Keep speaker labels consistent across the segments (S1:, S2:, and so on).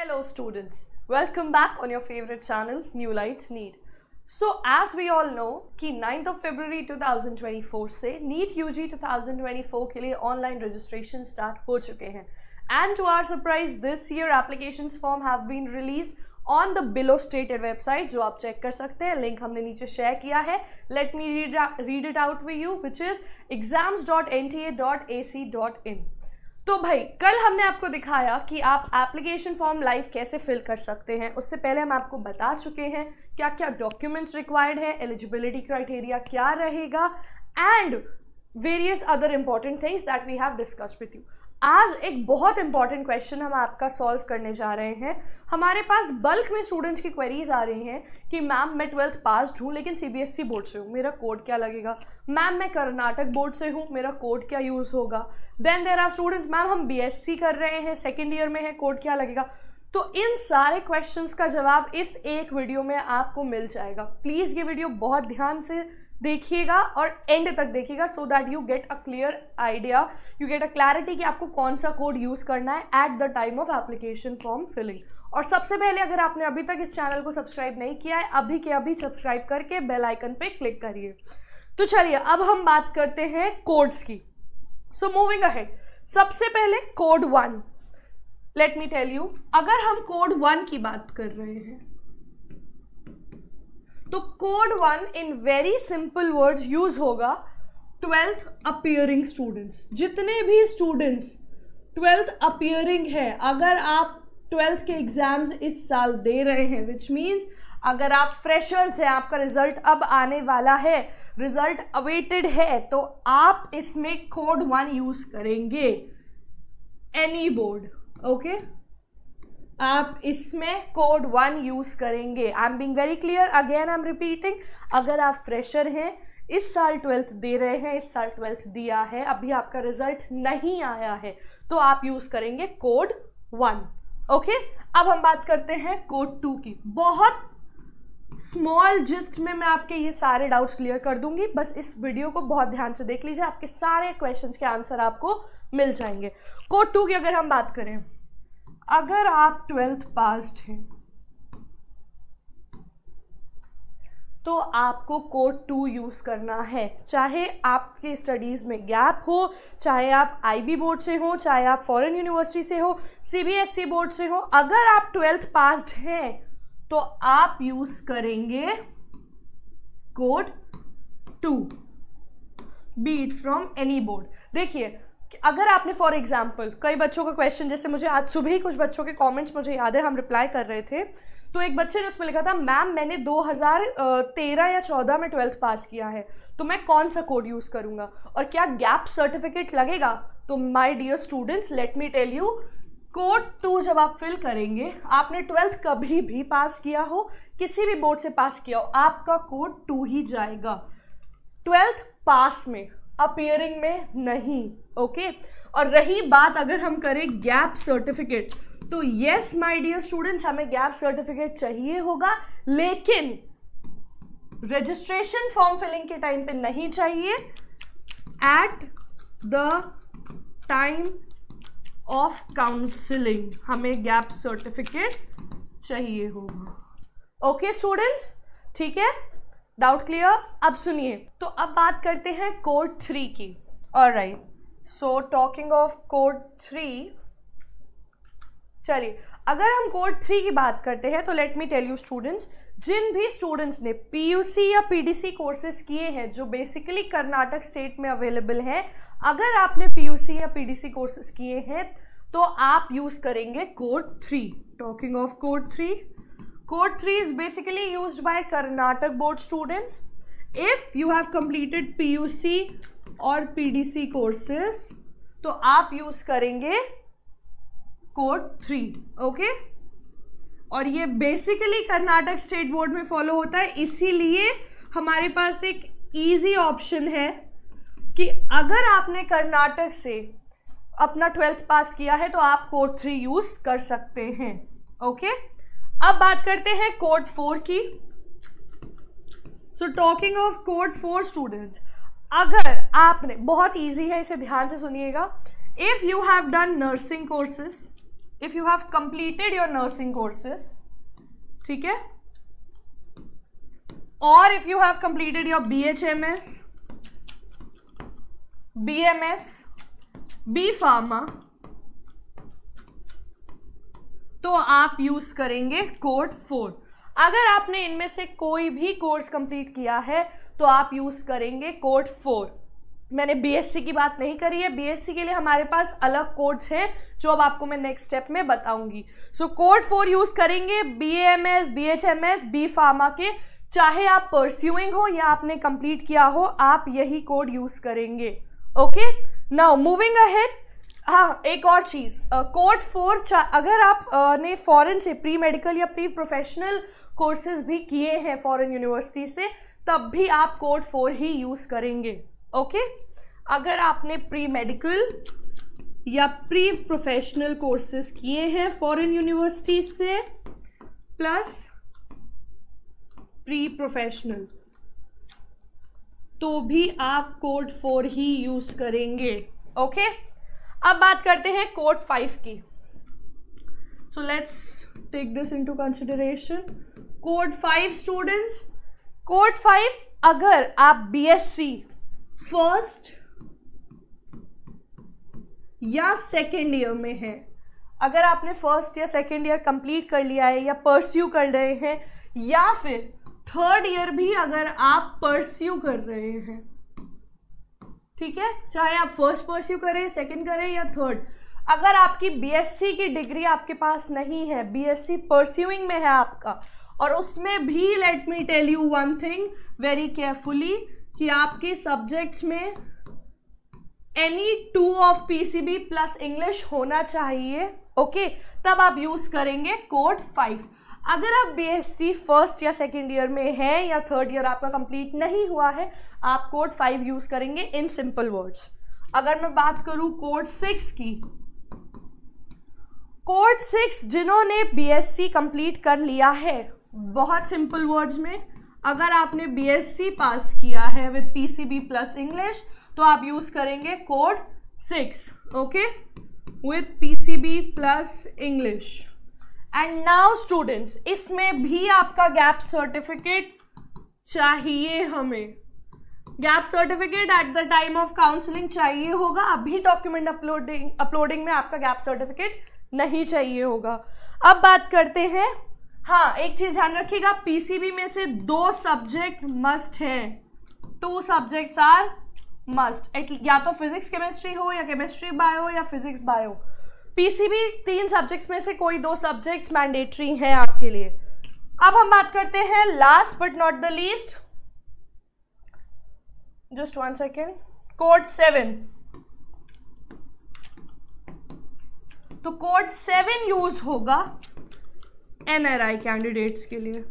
S1: Hello students welcome back on your favourite channel new light NEED. So as we all know कि ninth of February two thousand twenty four से NEET U G two thousand twenty four के लिए online registration start हो चुके हैं and to our surprise this year application form have been release on the below stated website जो आप check कर सकते हैं लिंक हमने नीचे शेयर किया है let me read read it out we you which is exams dot N T A dot A C dot in तो भाई कल हमने आपको दिखाया कि आप एप्लीकेशन फॉर्म लाइव कैसे फिल कर सकते हैं उससे पहले हम आपको बता चुके हैं क्या क्या डॉक्यूमेंट्स रिक्वायर्ड है एलिजिबिलिटी क्राइटेरिया क्या रहेगा and various other important things that we have discuss with you आज एक बहुत इंपॉर्टेंट क्वेश्चन हम आपका सॉल्व करने जा रहे हैं हमारे पास बल्क में स्टूडेंट्स की क्वेरीज आ रही हैं कि मैम मैं ट्वेल्थ पास हूँ लेकिन सीबीएसई बोर्ड e से हूँ मेरा कोड क्या लगेगा मैम मैं कर्नाटक बोर्ड से हूँ मेरा कोड क्या यूज़ होगा then there are students ma'am हम बीएससी e कर रहे हैं सेकेंड ईयर में है कोड क्या लगेगा तो इन सारे क्वेश्चंस का जवाब इस एक वीडियो में आपको मिल जाएगा प्लीज़ ये वीडियो बहुत ध्यान से देखिएगा और एंड तक देखिएगा so that you get a clear idea you get a clarity कि आपको कौन सा कोड यूज़ करना है at the time of application form filling और सबसे पहले अगर आपने अभी तक इस चैनल को सब्सक्राइब नहीं किया है अभी के अभी सब्सक्राइब करके बेल आइकन पे क्लिक करिए तो चलिए अब हम बात करते हैं कोड्स की सो मूविंग अहेड सबसे पहले code one let me tell you अगर हम कोड वन की बात कर रहे हैं तो code one in very simple words use होगा ट्वेल्थ अपियरिंग स्टूडेंट्स जितने भी स्टूडेंट्स ट्वेल्थ अपियरिंग है अगर आप ट्वेल्थ के एग्ज़ाम्स इस साल दे रहे हैं विच मीन्स अगर आप फ्रेशर्स हैं आपका रिजल्ट अब आने वाला है रिजल्ट अवेटेड है तो आप इसमें कोड वन यूज़ करेंगे एनी बोर्ड ओके आप इसमें कोड वन यूज़ करेंगे I am being very clear again I am repeating अगर आप फ्रेशर हैं इस साल ट्वेल्थ दे रहे हैं इस साल ट्वेल्थ दिया है अभी आपका रिजल्ट नहीं आया है तो आप यूज़ करेंगे कोड वन ओके अब हम बात करते हैं कोड टू की बहुत स्मॉल जिस्ट में मैं आपके ये सारे डाउट्स क्लियर कर दूंगी बस इस वीडियो को बहुत ध्यान से देख लीजिए आपके सारे क्वेश्चंस के आंसर आपको मिल जाएंगे कोड टू की अगर हम बात करें अगर आप ट्वेल्थ पास्ड हैं तो आपको कोड टू यूज़ करना है चाहे आपके स्टडीज़ में गैप हो चाहे आप आईबी बोर्ड से हो चाहे आप फॉरेन यूनिवर्सिटी से हो सीबीएसई बोर्ड से हो अगर आप ट्वेल्थ पास्ड हैं तो आप यूज़ करेंगे code two be it from any board देखिए अगर आपने फॉर एग्जाम्पल कई बच्चों का क्वेश्चन जैसे मुझे आज सुबह ही कुछ बच्चों के कॉमेंट्स मुझे याद है हम रिप्लाई कर रहे थे तो एक बच्चे ने उसमें लिखा था मैम मैंने 2013 या 14 में ट्वेल्थ पास किया है तो मैं कौन सा कोड यूज़ करूँगा और क्या गैप सर्टिफिकेट लगेगा तो my dear students let me tell you code two जब आप फिल करेंगे आपने ट्वेल्थ कभी भी पास किया हो किसी भी बोर्ड से पास किया हो आपका कोड टू ही जाएगा ट्वेल्थ पास में अपियरिंग में नहीं ओके और रही बात अगर हम करें गैप सर्टिफिकेट तो यस माय डियर स्टूडेंट्स हमें गैप सर्टिफिकेट चाहिए होगा लेकिन रजिस्ट्रेशन फॉर्म फिलिंग के टाइम पे नहीं चाहिए at the time of counselling हमें गैप सर्टिफिकेट चाहिए होगा ओके स्टूडेंट्स ठीक है डाउट क्लियर अब सुनिए तो अब बात करते हैं कोड थ्री की और right so talking of code three चलिए अगर हम कोड थ्री की बात करते हैं तो let me tell you students जिन भी स्टूडेंट्स ने पीयूसी या पीडीसी कोर्सेज किए हैं जो बेसिकली कर्नाटक स्टेट में अवेलेबल हैं अगर आपने पीयूसी या पीडीसी कोर्सेज किए हैं तो आप यूज़ करेंगे code three talking of code three Code 3 is basically used by Karnataka board students if you have completed PUC or PDC courses तो आप यूज करेंगे कोड थ्री ओके और ये बेसिकली कर्नाटक स्टेट बोर्ड में फॉलो होता है इसीलिए हमारे पास एक इजी ऑप्शन है कि अगर आपने कर्नाटक से अपना ट्वेल्थ पास किया है तो आप कोड थ्री यूज़ कर सकते हैं ओके okay? अब बात करते हैं कोड फोर की so talking of code four students अगर आपने बहुत इजी है इसे ध्यान से सुनिएगा if you have done nursing courses if you have completed your nursing courses ठीक है और if you have completed your B H M S B M S B pharma तो आप यूज़ करेंगे कोड फोर अगर आपने इनमें से कोई भी कोर्स कंप्लीट किया है तो आप यूज़ करेंगे कोड फोर मैंने बीएससी की बात नहीं करी है बीएससी के लिए हमारे पास अलग कोड्स हैं जो अब आपको मैं नेक्स्ट स्टेप में बताऊंगी सो कोड फोर यूज़ करेंगे B M S B H M S B pharma के चाहे आप परस्यूइंग हो या आपने कंप्लीट किया हो आप यही कोड यूज़ करेंगे ओके नाउ मूविंग अहेड हाँ एक और चीज़ कोर्ट फोर अगर आप ने फॉरेन से प्री मेडिकल या प्री प्रोफेशनल कोर्सेज भी किए हैं फॉरेन यूनिवर्सिटी से तब भी आप कोड फोर ही यूज़ करेंगे ओके अगर आपने प्री मेडिकल या प्री प्रोफेशनल कोर्सेज किए हैं फॉरेन यूनिवर्सिटी से प्लस प्री प्रोफेशनल तो भी आप कोड फोर ही यूज़ करेंगे ओके okay? अब बात करते हैं कोर्ट फाइव की so let's take this into consideration code five students code five अगर आप बीएससी फर्स्ट या सेकेंड ईयर में हैं अगर आपने फर्स्ट या सेकेंड ईयर कंप्लीट कर लिया है या परस्यू कर रहे हैं या फिर थर्ड ईयर भी अगर आप परस्यू कर रहे हैं ठीक है चाहे आप फर्स्ट परस्यू करें सेकेंड करें या थर्ड अगर आपकी बीएससी की डिग्री आपके पास नहीं है बीएससी परस्यूइंग में है आपका और उसमें भी let me tell you one thing very carefully कि आपके सब्जेक्ट्स में any two of PCB plus English होना चाहिए ओके okay, तब आप यूज करेंगे कोड फाइव अगर आप सी फर्स्ट या सेकेंड ईयर में हैं या थर्ड ईयर आपका कंप्लीट नहीं हुआ है आप कोड फाइव यूज़ करेंगे इन सिंपल वर्ड्स अगर मैं बात करूं कोड सिक्स की कोड सिक्स जिन्होंने सी कंप्लीट कर लिया है बहुत सिंपल वर्ड्स में अगर आपने सी पास किया है विद बी प्लस इंग्लिश तो आप यूज़ करेंगे code six okay with B plus English and now students इसमें भी आपका गैप सर्टिफिकेट चाहिए हमें gap certificate at the time of counselling चाहिए होगा अभी डॉक्यूमेंट अपलोडिंग अपलोडिंग में आपका गैप सर्टिफिकेट नहीं चाहिए होगा अब बात करते हैं हाँ एक चीज़ ध्यान रखिएगा पीसीबी में से दो सब्जेक्ट मस्ट हैं two subjects are must at या तो फिजिक्स केमिस्ट्री हो या केमिस्ट्री बायो या फिजिक्स बायो पीसीबी तीन सब्जेक्ट्स में से कोई दो सब्जेक्ट्स मैंडेटरी हैं आपके लिए अब हम बात करते हैं last but not the least just one second code seven तो कोड सेवन यूज होगा एनआरआई कैंडिडेट्स के लिए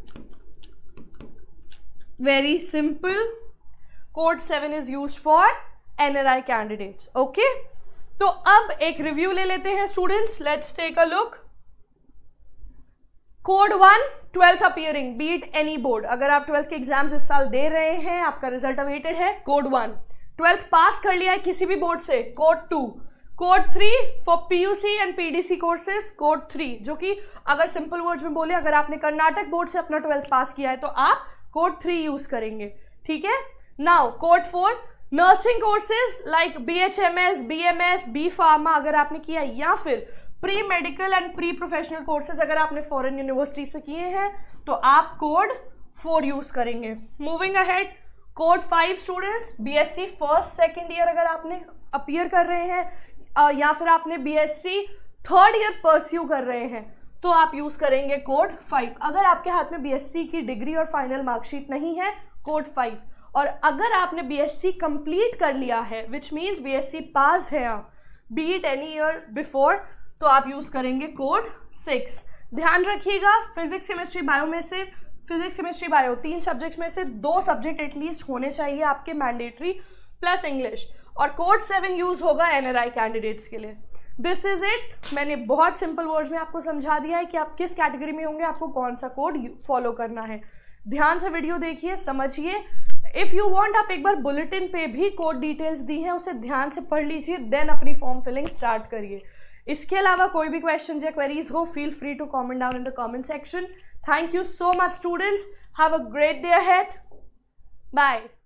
S1: very simple code seven is use for NRI candidates okay तो अब एक रिव्यू ले लेते हैं students let's take a look code one twelfth appearing be it any board अगर आप ट्वेल्थ के एग्जाम्स इस साल दे रहे हैं आपका रिजल्ट अवेटेड है कोड वन ट्वेल्थ पास कर लिया है किसी भी बोर्ड से code two code three for PUC and PDC courses code three जो कि अगर सिंपल वर्ड्स में बोले अगर आपने कर्नाटक बोर्ड से अपना ट्वेल्थ पास किया है तो आप कोड थ्री यूज करेंगे ठीक है now code four nursing courses like B H M S B M S B pharma अगर आपने किया या फिर pre medical and pre professional courses अगर आपने फॉरेन यूनिवर्सिटी से किए हैं तो आप कोड फोर यूज करेंगे moving ahead code five students B S C first second year अगर आपने अपियर कर रहे हैं या फिर आपने B S C third year pursue कर रहे हैं तो आप यूज़ करेंगे कोड फाइव अगर आपके हाथ में बी एस सी की डिग्री और फाइनल मार्कशीट नहीं है कोड फाइव और अगर आपने बी एस सी कंप्लीट कर लिया है which means B S C pass है आप be it any year before तो आप यूज़ करेंगे कोड सिक्स ध्यान रखिएगा फिजिक्स केमिस्ट्री बायो में से फिजिक्स केमिस्ट्री बायो तीन सब्जेक्ट्स में से दो सब्जेक्ट एटलीस्ट होने चाहिए आपके मैंडेटरी प्लस इंग्लिश और कोड सेवन यूज़ होगा एन कैंडिडेट्स के लिए दिस इज़ इट मैंने बहुत सिंपल वर्ड्स में आपको समझा दिया है कि आप किस कैटेगरी में होंगे आपको कौन सा कोड फॉलो करना है ध्यान से वीडियो देखिए समझिए इफ़ यू वांट आप एक बार बुलेटिन पे भी कोड डिटेल्स दी हैं उसे ध्यान से पढ़ लीजिए देन अपनी फॉर्म फिलिंग स्टार्ट करिए इसके अलावा कोई भी क्वेश्चन या क्वेरीज हो feel free to comment down in the comment section thank you so much students have a great day ahead bye